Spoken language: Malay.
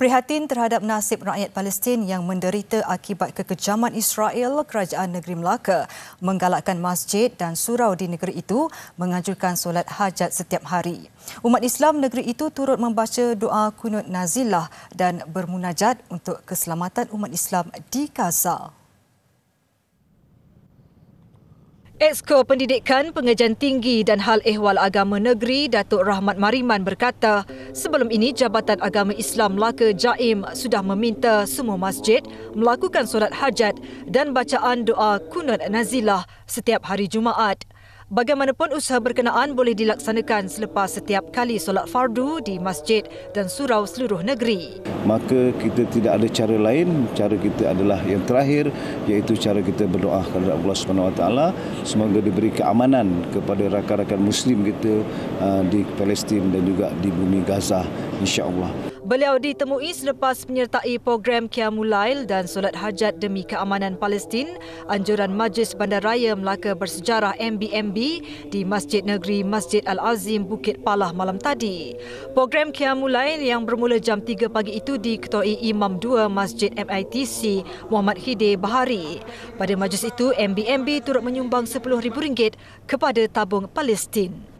Prihatin terhadap nasib rakyat Palestin yang menderita akibat kekejaman Israel, Kerajaan Negeri Melaka menggalakkan masjid dan surau di negeri itu menganjurkan solat hajat setiap hari. Umat Islam negeri itu turut membaca doa kunut nazilah dan bermunajat untuk keselamatan umat Islam di Gaza. Exco Pendidikan Pengajian Tinggi dan Hal Ehwal Agama Negeri Datuk Rahmat Mariman berkata, sebelum ini Jabatan Agama Islam Melaka Jaim sudah meminta semua masjid melakukan solat hajat dan bacaan doa kunut nazilah setiap hari Jumaat. Bagaimanapun usaha berkenaan boleh dilaksanakan selepas setiap kali solat fardu di masjid dan surau seluruh negeri. Maka kita tidak ada cara lain, cara kita adalah yang terakhir iaitu cara kita berdoa kepada Allah Subhanahu Wa Taala semoga diberi keamanan kepada rakan-rakan muslim kita ah, di Palestin dan juga di bumi Gaza insya-Allah. Beliau ditemui selepas menyertai program Qiyamulail dan solat hajat demi keamanan Palestin, anjuran Majlis Bandaraya Melaka Bersejarah MBMB di Masjid Negeri Masjid Al-Azim Bukit Palah malam tadi. Program Qiyamulail yang bermula jam 3 pagi itu diketuai Imam 2 Masjid MITC Muhammad Hidir Bahari. Pada majlis itu, MBMB turut menyumbang RM10,000 kepada tabung Palestin.